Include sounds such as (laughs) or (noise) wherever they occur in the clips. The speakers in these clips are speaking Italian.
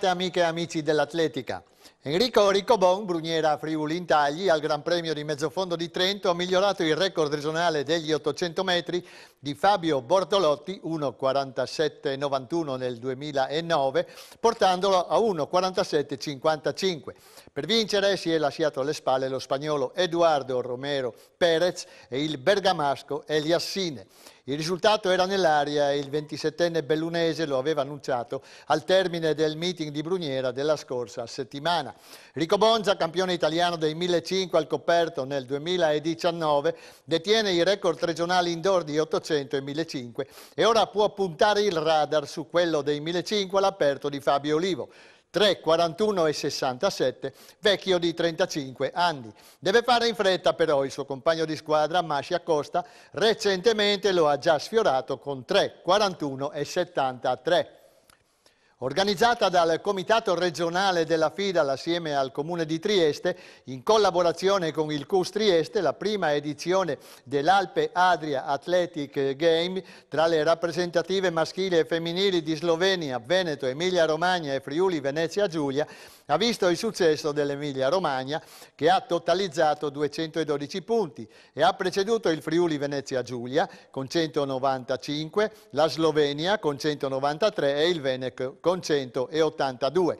giornate amiche e amici dell'atletica. Enrico Riccobon, Bruniera Friuli Intagli, al Gran Premio di Mezzofondo di Trento ha migliorato il record regionale degli 800 metri di Fabio Bortolotti, 1.47.91 nel 2009, portandolo a 1.47.55. Per vincere si è lasciato alle spalle lo spagnolo Eduardo Romero Perez e il bergamasco Eliassine. Il risultato era nell'aria e il 27enne bellunese lo aveva annunciato al termine del meeting di Bruniera della scorsa settimana. Rico Bonza, campione italiano dei 1500 al coperto nel 2019, detiene i record regionali indoor di 800 e 1500 e ora può puntare il radar su quello dei 1500 all'aperto di Fabio Olivo. 3, 41 e 67, vecchio di 35 anni. Deve fare in fretta però il suo compagno di squadra Masci Acosta, recentemente lo ha già sfiorato con 3, 41 e 73 organizzata dal Comitato regionale della FIDAL assieme al Comune di Trieste, in collaborazione con il CUS Trieste, la prima edizione dell'Alpe Adria Athletic Game tra le rappresentative maschili e femminili di Slovenia, Veneto, Emilia Romagna e Friuli Venezia Giulia, ha visto il successo dell'Emilia Romagna che ha totalizzato 212 punti e ha preceduto il Friuli Venezia Giulia con 195, la Slovenia con 193 e il Veneto con con 182.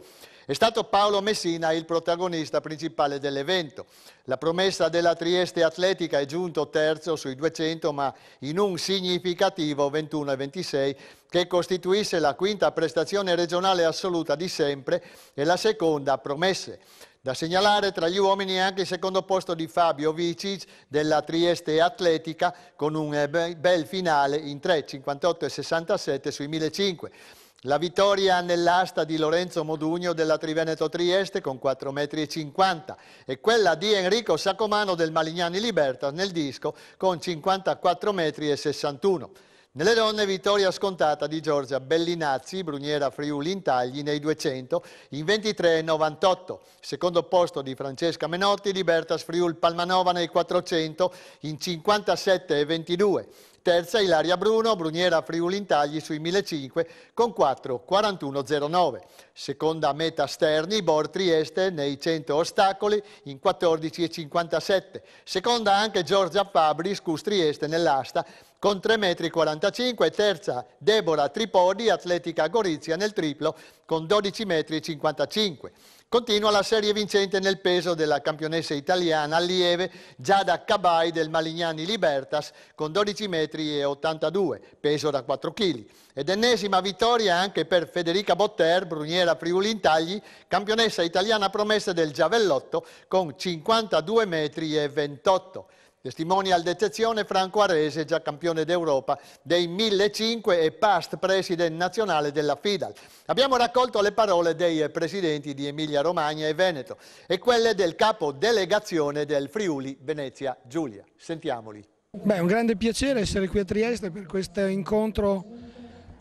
È stato Paolo Messina il protagonista principale dell'evento. La promessa della Trieste Atletica è giunto terzo sui 200, ma in un significativo 21-26 che costituisse la quinta prestazione regionale assoluta di sempre e la seconda promesse. Da segnalare tra gli uomini anche il secondo posto di Fabio Vicic della Trieste Atletica con un eh, bel finale in 3,58 e 67 sui 1500. La vittoria nell'asta di Lorenzo Modugno della Triveneto Trieste con 4,50 m e quella di Enrico Sacomano del Malignani Libertas nel disco con 54,61 m. Nelle donne vittoria scontata di Giorgia Bellinazzi, Bruniera Friuli Intagli nei 200 in 23,98. Secondo posto di Francesca Menotti, Libertas Friul Palmanova nei 400 in 57,22. Terza Ilaria Bruno, Bruniera Friuli Intagli sui 1.500 con 4,41,09. Seconda meta Sterni, Bor Trieste nei 100 ostacoli in 14,57. Seconda anche Giorgia Fabri, Scus Trieste nell'asta con 3,45 m, terza Debora Tripodi, Atletica Gorizia nel triplo con 12,55 m. Continua la serie vincente nel peso della campionessa italiana allieve Giada Cabai del Malignani Libertas con 12,82 m, peso da 4 kg. Ed ennesima vittoria anche per Federica Botter, Bruniera Friuli Intagli, campionessa italiana promessa del Giavellotto con 52,28 m. Testimoni al d'eccezione Franco Arese, già campione d'Europa dei 1005 e past president nazionale della FIDAL. Abbiamo raccolto le parole dei presidenti di Emilia Romagna e Veneto e quelle del capo delegazione del Friuli Venezia Giulia. Sentiamoli. Beh, è un grande piacere essere qui a Trieste per questo incontro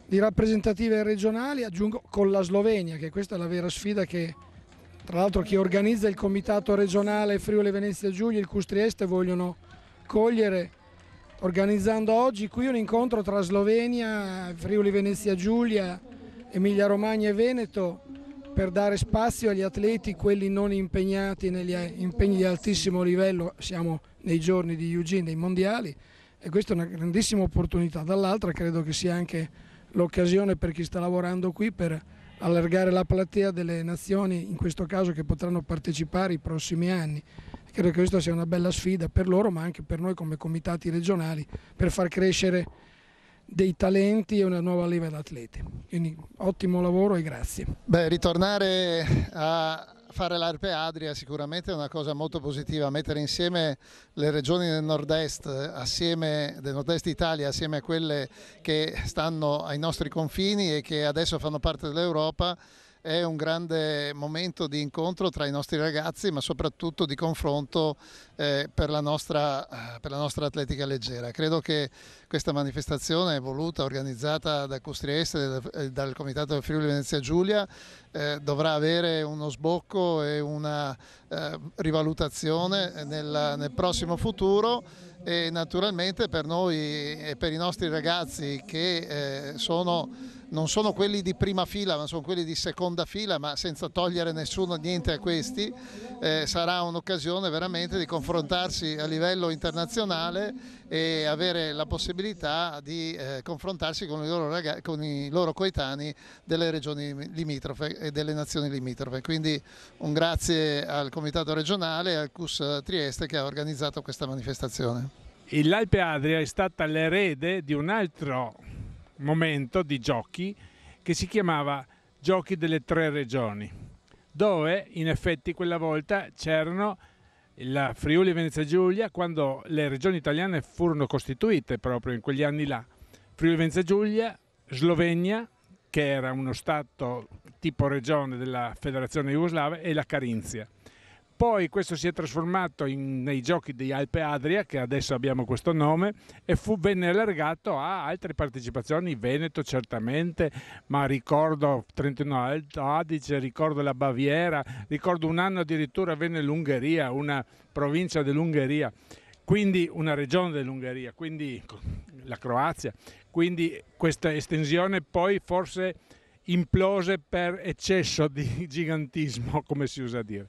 di rappresentative regionali, aggiungo con la Slovenia, che questa è la vera sfida che tra l'altro chi organizza il comitato regionale Friuli Venezia Giulia, il Custrieste vogliono accogliere organizzando oggi qui un incontro tra Slovenia, Friuli Venezia Giulia, Emilia Romagna e Veneto per dare spazio agli atleti, quelli non impegnati negli impegni di altissimo livello, siamo nei giorni di Eugene, dei mondiali, e questa è una grandissima opportunità. Dall'altra credo che sia anche l'occasione per chi sta lavorando qui per allargare la platea delle nazioni, in questo caso che potranno partecipare i prossimi anni. Credo che questa sia una bella sfida per loro ma anche per noi come comitati regionali per far crescere dei talenti e una nuova leva d'atleti. Quindi ottimo lavoro e grazie. Beh, ritornare a fare l'Arpe Adria sicuramente è una cosa molto positiva, mettere insieme le regioni del nord-est, del nord-est Italia assieme a quelle che stanno ai nostri confini e che adesso fanno parte dell'Europa è un grande momento di incontro tra i nostri ragazzi ma soprattutto di confronto eh, per, la nostra, eh, per, la nostra, atletica leggera. Credo che questa manifestazione voluta, organizzata da Custrieste e eh, dal Comitato del Friuli Venezia Giulia eh, dovrà avere uno sbocco e una eh, rivalutazione nel, nel prossimo futuro e naturalmente per noi e per i nostri ragazzi che eh, sono, non sono quelli di prima fila ma sono quelli di seconda fila ma senza togliere nessuno niente a questi eh, sarà un'occasione veramente di confrontarsi a livello internazionale e avere la possibilità di eh, confrontarsi con i, loro ragazzi, con i loro coetanei delle regioni limitrofe e delle nazioni limitrofe. Quindi un grazie al Comitato regionale e al CUS Trieste che ha organizzato questa manifestazione. L'Alpe Adria è stata l'erede di un altro momento di giochi che si chiamava Giochi delle Tre Regioni, dove in effetti quella volta c'erano la Friuli Venezia Giulia quando le regioni italiane furono costituite proprio in quegli anni là. Friuli Venezia Giulia, Slovenia, che era uno stato tipo regione della Federazione Jugoslava, e la Carinzia. Poi questo si è trasformato in, nei giochi di Alpe Adria, che adesso abbiamo questo nome, e fu ben allargato a altre partecipazioni, Veneto certamente, ma ricordo Trentino Alto Adige, ricordo la Baviera, ricordo un anno addirittura venne l'Ungheria, una provincia dell'Ungheria, quindi una regione dell'Ungheria, quindi la Croazia. Quindi questa estensione poi forse implose per eccesso di gigantismo, (laughs) come si usa a dire.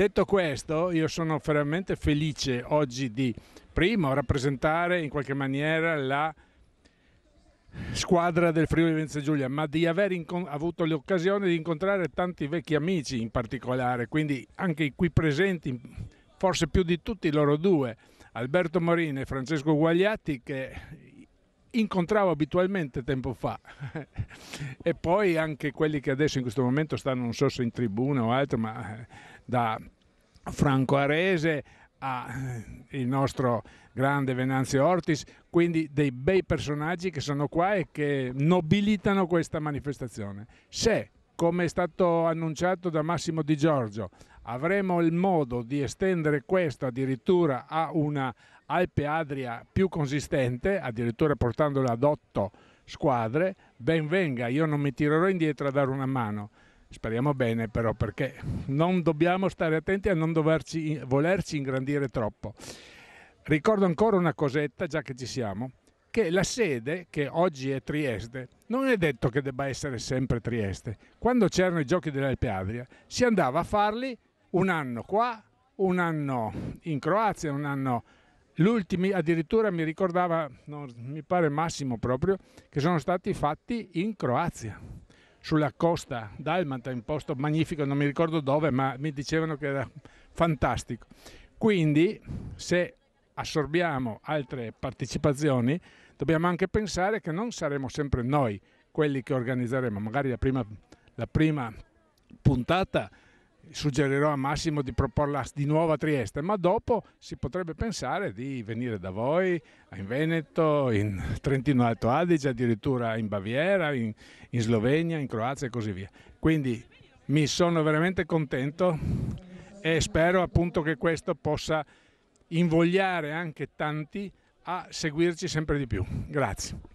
Detto questo, io sono veramente felice oggi di, primo, rappresentare in qualche maniera la squadra del Friuli Venezia Giulia, ma di aver avuto l'occasione di incontrare tanti vecchi amici in particolare, quindi anche qui presenti, forse più di tutti loro due, Alberto Morini e Francesco Guagliatti, che incontravo abitualmente tempo fa (laughs) e poi anche quelli che adesso in questo momento stanno non so se in tribuna o altro ma da Franco Arese al eh, nostro grande Venanzio Ortis, quindi dei bei personaggi che sono qua e che nobilitano questa manifestazione. Se, come è stato annunciato da Massimo Di Giorgio, avremo il modo di estendere questo addirittura a una Alpe Adria più consistente, addirittura portandola ad otto squadre, ben venga, io non mi tirerò indietro a dare una mano. Speriamo bene però perché non dobbiamo stare attenti a non doverci, volerci ingrandire troppo. Ricordo ancora una cosetta, già che ci siamo, che la sede, che oggi è Trieste, non è detto che debba essere sempre Trieste. Quando c'erano i giochi dell'Alpe Adria, si andava a farli un anno qua, un anno in Croazia, un anno... L'ultimo addirittura mi ricordava, no, mi pare Massimo proprio, che sono stati fatti in Croazia sulla costa dalmata, in posto magnifico, non mi ricordo dove, ma mi dicevano che era fantastico. Quindi se assorbiamo altre partecipazioni, dobbiamo anche pensare che non saremo sempre noi quelli che organizzeremo, magari la prima, la prima puntata suggerirò a Massimo di proporla di nuovo a Trieste, ma dopo si potrebbe pensare di venire da voi in Veneto, in Trentino Alto Adige, addirittura in Baviera, in, in Slovenia, in Croazia e così via. Quindi mi sono veramente contento e spero appunto che questo possa invogliare anche tanti a seguirci sempre di più. Grazie.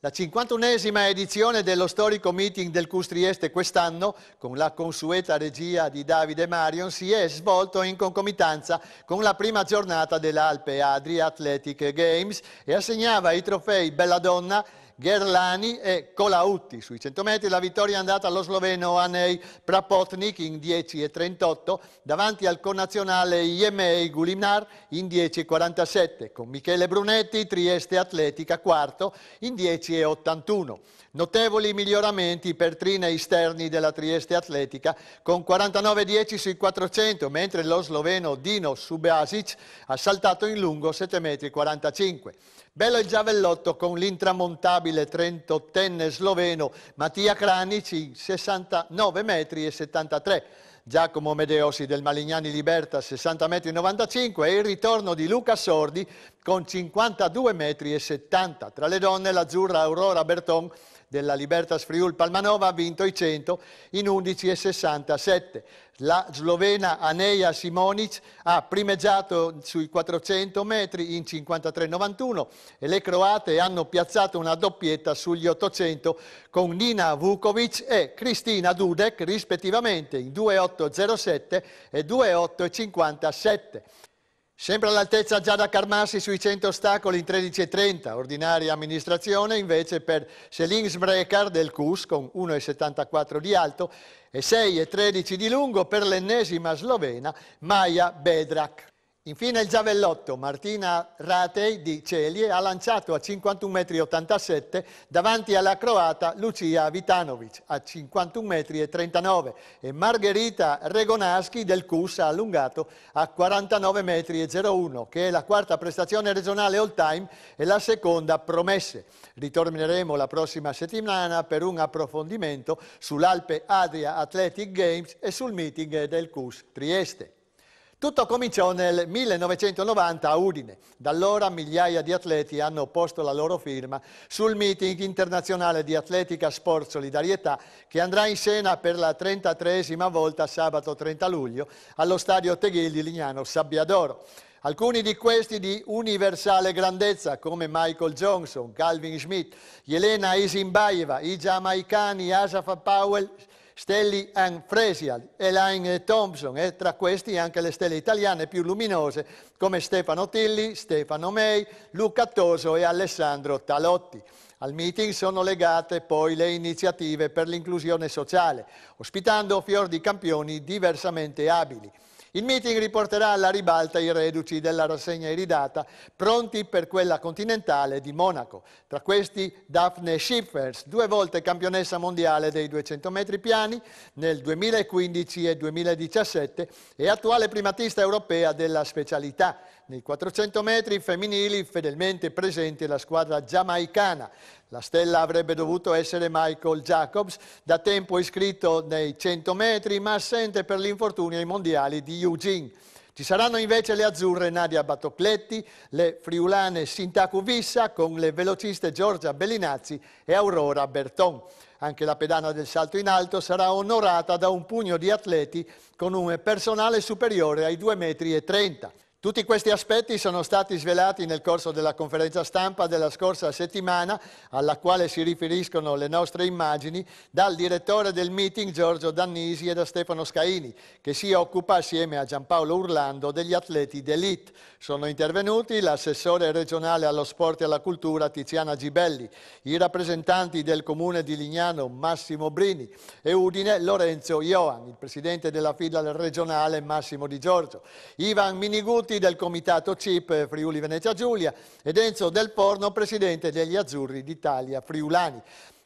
La 51esima edizione dello storico meeting del CUS Trieste quest'anno, con la consueta regia di Davide Marion, si è svolto in concomitanza con la prima giornata dell'Alpe Adria Athletic Games e assegnava i trofei Bella Donna Gerlani e Colautti. Sui 100 metri la vittoria è andata allo sloveno Anei Prapotnik in 10.38 davanti al connazionale Iemei Gulimnar in 10.47 con Michele Brunetti Trieste Atletica quarto in 10.81. Notevoli miglioramenti per Trina Esterni della Trieste Atletica con 49.10 sui 400, mentre lo sloveno Dino Subasic ha saltato in lungo 7,45 m. Bello il giavellotto con l'intramontabile improbabile 38enne sloveno Mattia Cranici, 69 metri e 73. Giacomo Medeosi del Malignani Liberta 60 metri e 95 e il ritorno di Luca Sordi con 52 metri e 70. Tra le donne l'azzurra Aurora Berton della Libertas Friul Palmanova ha vinto i 100 in 11,67. La slovena Aneja Simonic ha primeggiato sui 400 metri in 53,91 e le croate hanno piazzato una doppietta sugli 800 con Nina Vukovic e Cristina Dudek rispettivamente in 2,807 e 2,857. Sempre all'altezza Giada Carmassi sui 100 ostacoli in 13.30, ordinaria amministrazione invece per Selin Sbrecar del CUS con 1,74 di alto e 6,13 di lungo per l'ennesima slovena Maja Bedrak. Infine il giavellotto, Martina Ratei di Celie ha lanciato a 51,87 m davanti alla croata Lucia Vitanovic a 51,39 m e Margherita Regonaschi del CUS ha allungato a 49,01 m che è la quarta prestazione regionale all time e la seconda promesse. Ritorneremo la prossima settimana per un approfondimento sull'Alpe Adria Athletic Games e sul meeting del CUS Trieste. Tutto cominciò nel 1990 a Udine. Da allora migliaia di atleti hanno posto la loro firma sul meeting internazionale di atletica sport solidarietà che andrà in scena per la 33esima volta sabato 30 luglio allo stadio Teghil di Lignano Sabbiadoro. Alcuni di questi di universale grandezza come Michael Johnson, Calvin Schmidt, Yelena Isimbaeva, i giamaicani Asaf Powell, Stelli and Fresial, Elaine Thompson e tra questi anche le stelle italiane più luminose come Stefano Tilli, Stefano May, Luca Toso e Alessandro Talotti. Al meeting sono legate poi le iniziative per l'inclusione sociale, ospitando fior di campioni diversamente abili. Il meeting riporterà alla ribalta i reduci della rassegna iridata, pronti per quella continentale di Monaco. Tra questi Daphne Schiffers, due volte campionessa mondiale dei 200 metri piani nel 2015 e 2017 e attuale primatista europea della specialità. Nei 400 metri femminili fedelmente presente la squadra giamaicana. La stella avrebbe dovuto essere Michael Jacobs, da tempo iscritto nei 100 metri, ma assente per l'infortunio ai mondiali di Eugene. Ci saranno invece le azzurre Nadia Batocletti, le friulane Sintaku Vissa con le velociste Giorgia Bellinazzi e Aurora Berton. Anche la pedana del salto in alto sarà onorata da un pugno di atleti con un personale superiore ai 2,30 metri. Tutti questi aspetti sono stati svelati nel corso della conferenza stampa della scorsa settimana, alla quale si riferiscono le nostre immagini, dal direttore del meeting Giorgio Dannisi e da Stefano Scaini, che si occupa assieme a Giampaolo Urlando degli atleti d'elite. Sono intervenuti l'assessore regionale allo sport e alla cultura Tiziana Gibelli, i rappresentanti del comune di Lignano Massimo Brini e Udine Lorenzo Ioan, il presidente della fila regionale Massimo Di Giorgio, Ivan Miniguti, tutti del comitato CIP Friuli Venezia Giulia ed Enzo Del Porno, presidente degli Azzurri d'Italia Friulani.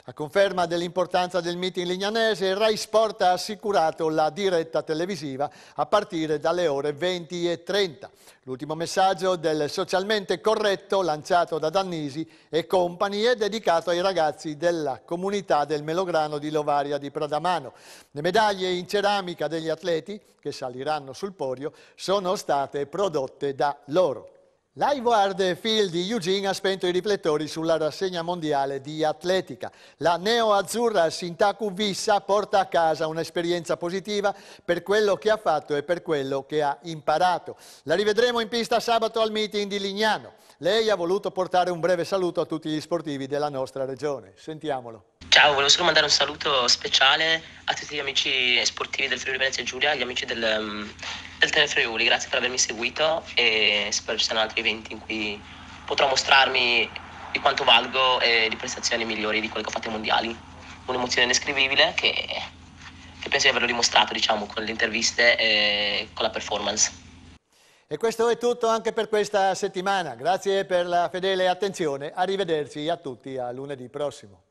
A conferma dell'importanza del meeting lignanese, Rai Sport ha assicurato la diretta televisiva a partire dalle ore 20.30. L'ultimo messaggio del socialmente corretto lanciato da Dannisi e Company è dedicato ai ragazzi della comunità del Melograno di Lovaria di Pradamano. Le medaglie in ceramica degli atleti, che saliranno sul podio, sono state prodotte da loro. L'Aivard Field di Eugene ha spento i riflettori sulla rassegna mondiale di atletica. La neoazzurra Sintaku Vissa porta a casa un'esperienza positiva per quello che ha fatto e per quello che ha imparato. La rivedremo in pista sabato al meeting di Lignano. Lei ha voluto portare un breve saluto a tutti gli sportivi della nostra regione. Sentiamolo. Ciao, volevo solo mandare un saluto speciale a tutti gli amici sportivi del Friuli Venezia Giulia, gli amici del, mm, del Telefriuli, grazie per avermi seguito e spero ci siano altri eventi in cui potrò mostrarmi di quanto valgo e di prestazioni migliori di quelle che ho fatto ai mondiali. Un'emozione indescrivibile che, che penso di averlo dimostrato diciamo, con le interviste e con la performance. E questo è tutto anche per questa settimana. Grazie per la fedele attenzione. Arrivederci a tutti a lunedì prossimo.